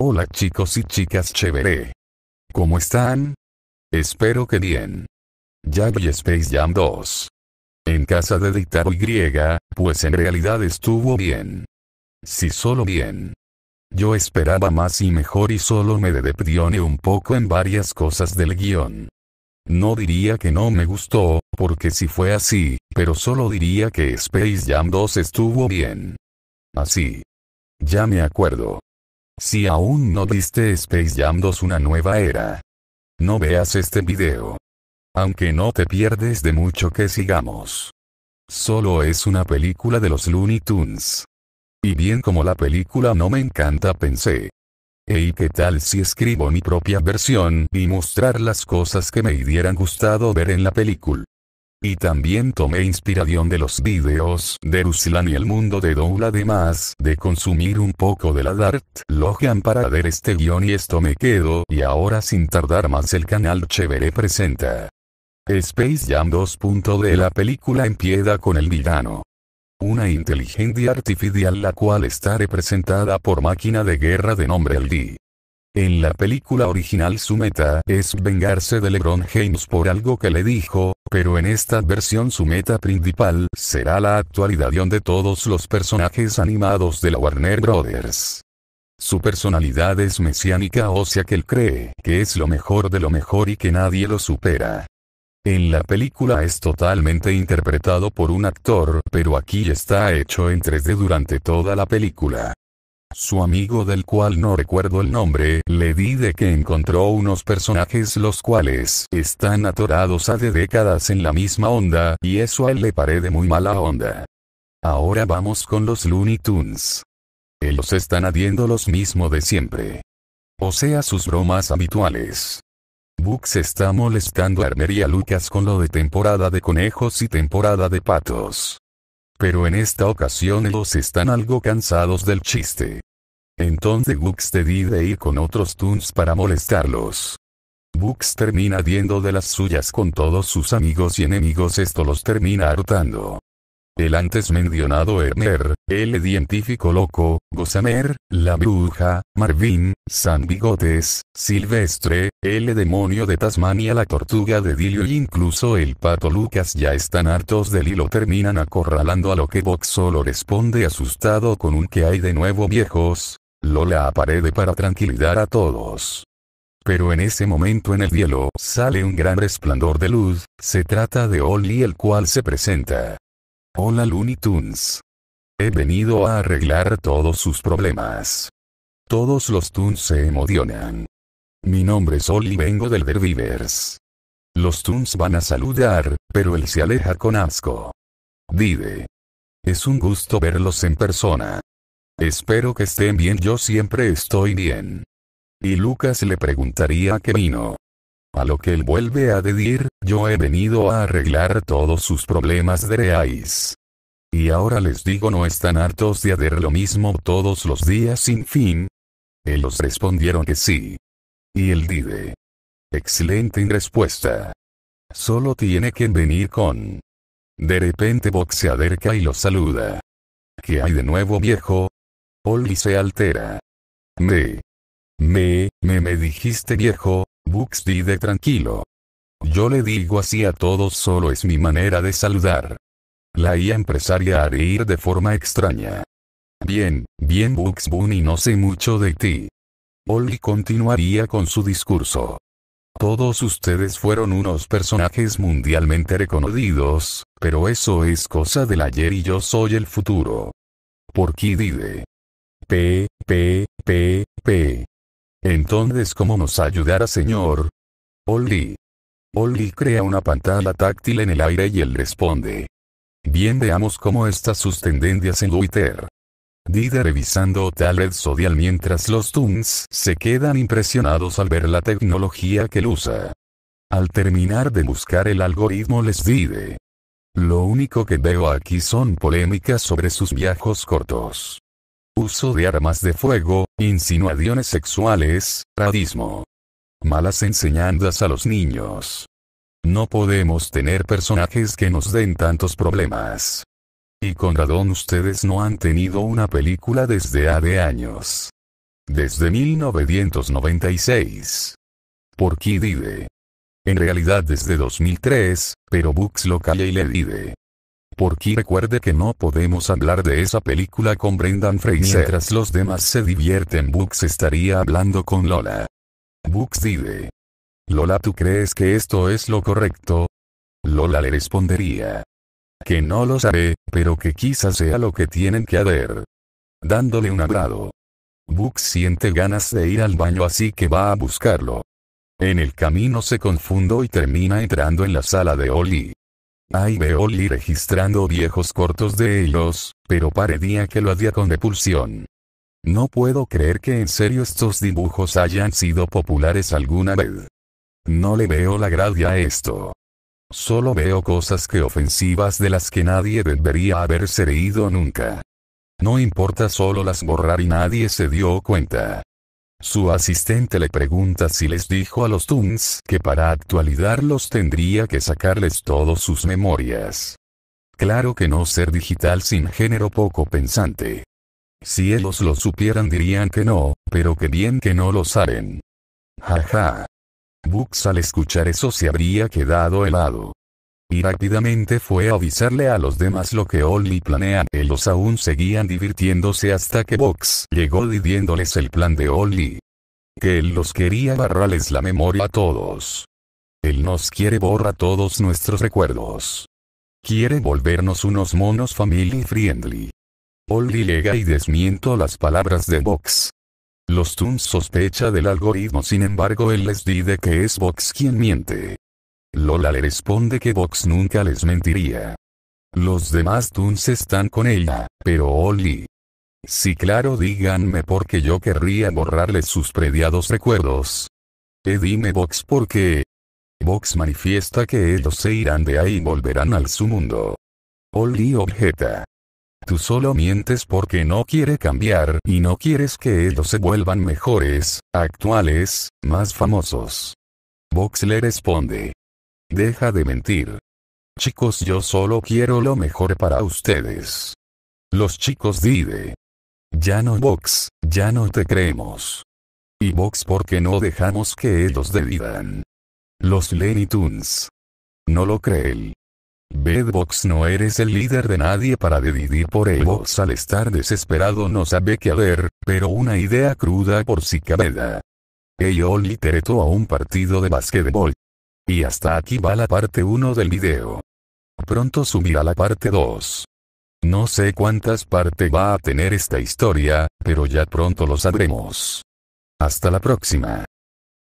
Hola chicos y chicas chévere. ¿Cómo están? Espero que bien. Ya vi Space Jam 2. En casa de Dictado Y, pues en realidad estuvo bien. Si solo bien. Yo esperaba más y mejor y solo me dedepdione un poco en varias cosas del guión. No diría que no me gustó, porque si fue así, pero solo diría que Space Jam 2 estuvo bien. Así. Ya me acuerdo. Si aún no viste Space Jam 2 una nueva era. No veas este video. Aunque no te pierdes de mucho que sigamos. Solo es una película de los Looney Tunes. Y bien como la película no me encanta pensé. Ey, ¿qué tal si escribo mi propia versión y mostrar las cosas que me hubieran gustado ver en la película? Y también tomé inspiración de los videos de Ruslan y el mundo de Doul además de consumir un poco de la Dart Logan para ver este guión y esto me quedo y ahora sin tardar más el canal Chévere presenta. Space Jam 2. de la película en piedra con el villano. Una inteligencia artificial la cual está representada por máquina de guerra de nombre LD. En la película original su meta es vengarse de LeBron James por algo que le dijo, pero en esta versión su meta principal será la actualidad de todos los personajes animados de la Warner Brothers. Su personalidad es mesiánica o sea que él cree que es lo mejor de lo mejor y que nadie lo supera. En la película es totalmente interpretado por un actor, pero aquí está hecho en 3D durante toda la película. Su amigo del cual no recuerdo el nombre, le di de que encontró unos personajes los cuales están atorados hace décadas en la misma onda, y eso a él le de muy mala onda. Ahora vamos con los Looney Tunes. Ellos están adiendo los mismos de siempre. O sea sus bromas habituales. Bux está molestando a Armer y a Lucas con lo de temporada de conejos y temporada de patos pero en esta ocasión ellos están algo cansados del chiste. Entonces te decide ir con otros Toons para molestarlos. Bux termina diendo de las suyas con todos sus amigos y enemigos esto los termina hartando. El antes mencionado Erner, el científico loco, Gosamer, la bruja, Marvin, San Bigotes, Silvestre, el demonio de Tasmania la tortuga de Dilio e incluso el pato Lucas ya están hartos del hilo terminan acorralando a lo que Box solo responde asustado con un que hay de nuevo viejos, Lola aparede para tranquilizar a todos. Pero en ese momento en el hielo sale un gran resplandor de luz, se trata de Oli el cual se presenta. Hola Looney Tunes. He venido a arreglar todos sus problemas. Todos los Tunes se emocionan. Mi nombre es Oli vengo del Verdivers. Los Tunes van a saludar, pero él se aleja con asco. Dide. Es un gusto verlos en persona. Espero que estén bien, yo siempre estoy bien. Y Lucas le preguntaría a qué vino. A lo que él vuelve a decir, yo he venido a arreglar todos sus problemas de reais. Y ahora les digo no están hartos de hacer lo mismo todos los días sin fin. Ellos respondieron que sí. Y él dice. Excelente respuesta. Solo tiene que venir con. De repente boxeaderca y lo saluda. ¿Qué hay de nuevo viejo? olli se altera. Me. Me, me, me dijiste viejo, Bux de tranquilo. Yo le digo así a todos, solo es mi manera de saludar. La IA empresaria haría de forma extraña. Bien, bien Bugs Bunny no sé mucho de ti. olli continuaría con su discurso. Todos ustedes fueron unos personajes mundialmente reconocidos, pero eso es cosa del ayer y yo soy el futuro. Por qué dide. P, P, P, P. Entonces, ¿cómo nos ayudará señor? Olli. Oli crea una pantalla táctil en el aire y él responde. Bien veamos cómo están sus tendencias en Twitter. Dida revisando tal red social mientras los Tunes se quedan impresionados al ver la tecnología que él usa. Al terminar de buscar el algoritmo les dice. Lo único que veo aquí son polémicas sobre sus viajes cortos uso de armas de fuego, insinuaciones sexuales, radismo. Malas enseñanzas a los niños. No podemos tener personajes que nos den tantos problemas. Y con radón ustedes no han tenido una película desde hace años. Desde 1996. Por qué vive? En realidad desde 2003, pero Books lo calla y le dide. Porque recuerde que no podemos hablar de esa película con Brendan Fraser. Mientras los demás se divierten, Bux estaría hablando con Lola. Bux dice. Lola, ¿tú crees que esto es lo correcto? Lola le respondería. Que no lo sabe, pero que quizás sea lo que tienen que hacer. Dándole un agrado. Bux siente ganas de ir al baño así que va a buscarlo. En el camino se confundo y termina entrando en la sala de Oli. Ay Lee registrando viejos cortos de ellos, pero parecía que lo hacía con depulsión. No puedo creer que en serio estos dibujos hayan sido populares alguna vez. No le veo la gracia a esto. Solo veo cosas que ofensivas de las que nadie debería haberse reído nunca. No importa solo las borrar y nadie se dio cuenta. Su asistente le pregunta si les dijo a los Toons que para actualizarlos tendría que sacarles todos sus memorias. Claro que no ser digital sin género poco pensante. Si ellos lo supieran dirían que no, pero que bien que no lo saben. Jaja. Bux al escuchar eso se habría quedado helado y rápidamente fue a avisarle a los demás lo que Ollie planea. Ellos aún seguían divirtiéndose hasta que Vox llegó diciéndoles el plan de Ollie. Que él los quería barrarles la memoria a todos. Él nos quiere borrar todos nuestros recuerdos. Quiere volvernos unos monos family friendly. Ollie llega y desmiento las palabras de Vox. Los Toons sospecha del algoritmo sin embargo él les dice que es Vox quien miente. Lola le responde que Vox nunca les mentiría. Los demás Tunes están con ella, pero Oli. Sí claro díganme porque yo querría borrarles sus prediados recuerdos. Eh, dime Vox por qué. Vox manifiesta que ellos se irán de ahí y volverán al su mundo. Oli objeta. Tú solo mientes porque no quiere cambiar y no quieres que ellos se vuelvan mejores, actuales, más famosos. Vox le responde, Deja de mentir. Chicos, yo solo quiero lo mejor para ustedes. Los chicos Dide. Ya no Vox, ya no te creemos. Y Vox porque no dejamos que ellos dividan. Los Lenny Tunes. No lo creen. Bedbox no eres el líder de nadie para dividir por Box al estar desesperado no sabe qué hacer, pero una idea cruda por si cabeda. Ello literetó a un partido de basquetbol, y hasta aquí va la parte 1 del video. Pronto subirá la parte 2. No sé cuántas partes va a tener esta historia, pero ya pronto lo sabremos. Hasta la próxima.